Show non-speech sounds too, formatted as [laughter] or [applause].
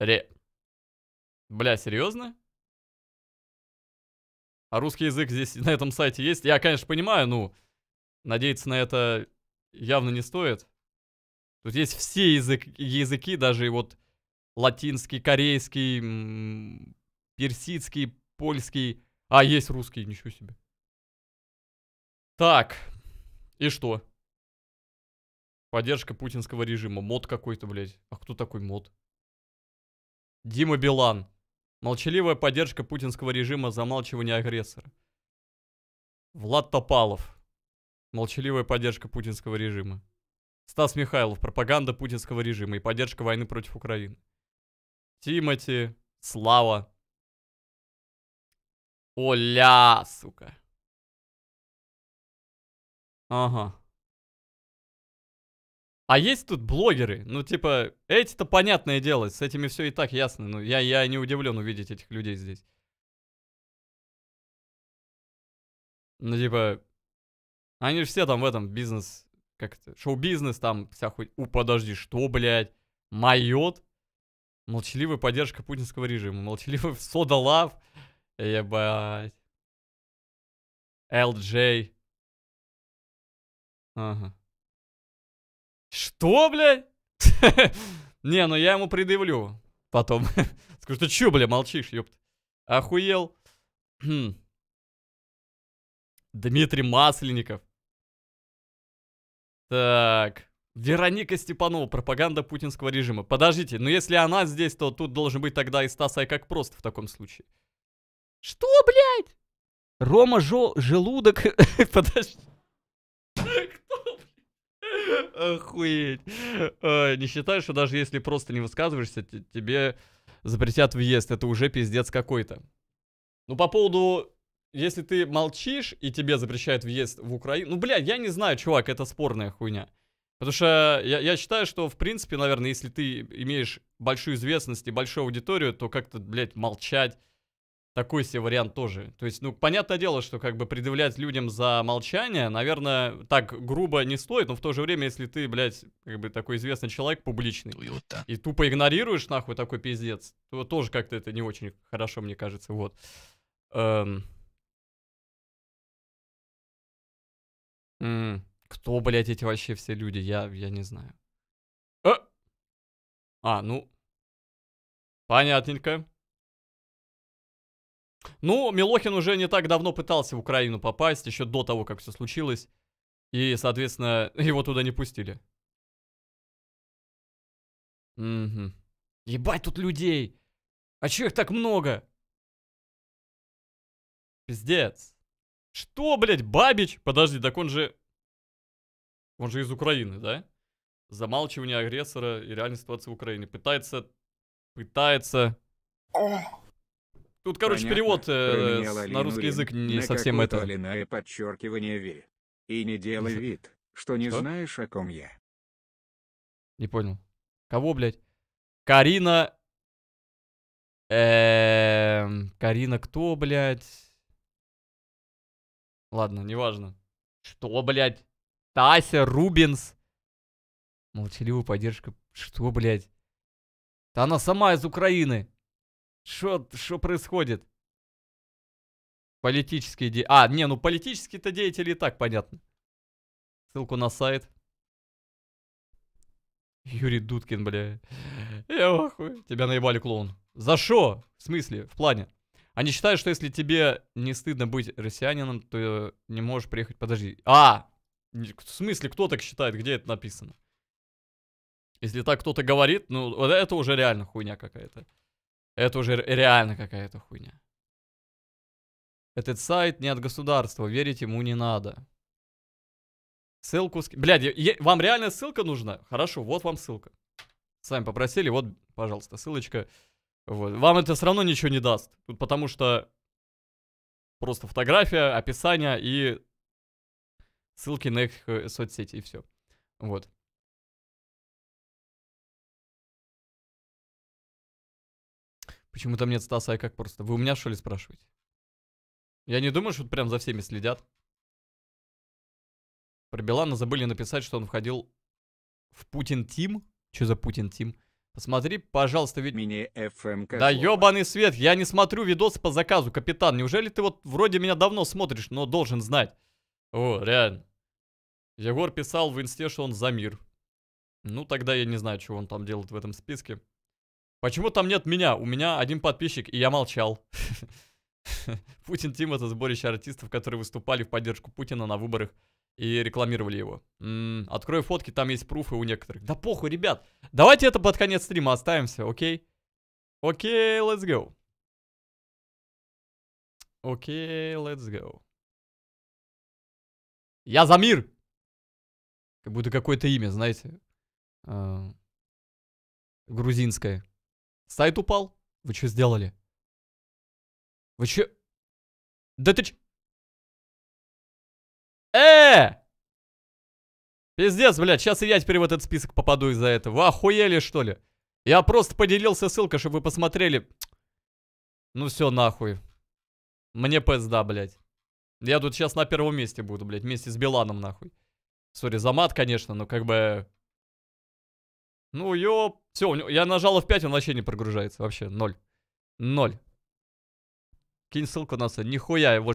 Ре... Бля, серьезно? А русский язык здесь на этом сайте есть? Я, конечно, понимаю, ну, надеяться на это явно не стоит. Тут есть все язык, языки, даже и вот латинский, корейский, персидский, польский. А, есть русский, ничего себе. Так, и что? Поддержка путинского режима. Мод какой-то, блядь. А кто такой мод? Дима Билан. Молчаливая поддержка путинского режима замалчивания агрессора. Влад Топалов. Молчаливая поддержка путинского режима. Стас Михайлов. Пропаганда путинского режима и поддержка войны против Украины. Тимати. Слава. Оля, сука. Ага. А есть тут блогеры, ну типа, эти-то понятное дело, с этими все и так ясно, ну я, я не удивлен увидеть этих людей здесь. Ну типа, они же все там в этом бизнес, как это, шоу-бизнес там, вся хуй, у, подожди, что, блядь, майот? Молчаливая поддержка путинского режима, молчаливый [laughs] сода лав, ебать. LJ. Ага. Что, блядь? [laughs] Не, ну я ему предъявлю потом. [laughs] Скажу, ты чё, бля, молчишь, ёпт? Охуел. [clears throat] Дмитрий Масленников. Так. Вероника Степанова, пропаганда путинского режима. Подождите, но ну если она здесь, то тут должен быть тогда и Стас как просто в таком случае. Что, блядь? Рома Жо... Желудок... [laughs] Подожди. Охуеть. Э, не считаю, что даже если просто не высказываешься, тебе запретят въезд. Это уже пиздец какой-то. Ну, по поводу... Если ты молчишь и тебе запрещают въезд в Украину... Ну, бля, я не знаю, чувак, это спорная хуйня. Потому что я, я считаю, что, в принципе, наверное, если ты имеешь большую известность и большую аудиторию, то как-то, блядь, молчать такой себе вариант тоже. То есть, ну, понятное дело, что как бы предъявлять людям за молчание, наверное, так грубо не стоит, но в то же время, если ты, блядь, как бы такой известный человек публичный, Уюта. Ну и тупо игнорируешь, нахуй, такой пиздец, то тоже как-то это не очень хорошо, мне кажется, вот. Эм... М -м кто, блядь, эти вообще все люди? Я, я не знаю. А, а ну... Понятненько. Ну, Милохин уже не так давно пытался в Украину попасть, еще до того, как все случилось. И, соответственно, [laughs] его туда не пустили. Угу. Ебать тут людей! А чё их так много? Пиздец. Что, блядь, Бабич? Подожди, так он же... Он же из Украины, да? Замалчивание агрессора и реальной ситуации в Украине. Пытается... Пытается... Тут, короче, Понятно, перевод э, на русский язык не на совсем это. Линое подчеркивание ви. И не делай вид, что не что? знаешь, о ком я. Не понял. Кого, блядь? Карина... Эм... Карина кто, блядь? Ладно, неважно. Что, блядь? Тася, Рубинс. Молчаливая поддержка. Что, блядь? Да она сама из Украины. Что что происходит? Политические де... А, не, ну политические-то деятели и так понятно. Ссылку на сайт. Юрий Дудкин, бля. Я охуй. Тебя наебали, клоун. За что? В смысле? В плане? Они а считают, что если тебе не стыдно быть россиянином, то не можешь приехать. Подожди. А! В смысле, кто так считает? Где это написано? Если так кто-то говорит, ну, это уже реально хуйня какая-то. Это уже реально какая-то хуйня. Этот сайт не от государства, верить ему не надо. Ссылку... С... Блядь, я, вам реально ссылка нужна? Хорошо, вот вам ссылка. Сами попросили, вот, пожалуйста, ссылочка. Вот. Вам это все равно ничего не даст. потому что просто фотография, описание и ссылки на их э, соцсети, и все. Вот. Почему там нет Стаса, а как просто? Вы у меня что ли спрашиваете? Я не думаю, что прям за всеми следят. Про Билана забыли написать, что он входил в Путин Тим. Что за Путин Тим? Посмотри, пожалуйста, ведь... Мини FMK. Эм да ебаный свет, я не смотрю видос по заказу, капитан. Неужели ты вот вроде меня давно смотришь, но должен знать? О, реально. Егор писал в инсте, что он за мир. Ну, тогда я не знаю, что он там делает в этом списке. Почему там нет меня? У меня один подписчик, и я молчал. [laughs] Путин Тим это сборище артистов, которые выступали в поддержку Путина на выборах и рекламировали его. М-м, открою фотки, там есть пруфы у некоторых. Да похуй, ребят. Давайте это под конец стрима оставимся, окей? Окей, let's go. Окей, let's go. Я за мир! Как будто какое-то имя, знаете. А, грузинское. Сайт упал? Вы что сделали? Вы что? Да ты ч... Э! Пиздец, блядь, сейчас и я теперь в этот список попаду из-за этого. Вы охуели, что ли? Я просто поделился ссылкой, чтобы вы посмотрели. Ну все, нахуй. Мне пизда, блядь. Я тут сейчас на первом месте буду, блядь, вместе с Биланом, нахуй. Сори за мат, конечно, но как бы... Ну, ёп все, я нажал F5, он вообще не прогружается. Вообще, ноль. Ноль. Кинь ссылку на сайт. Нихуя его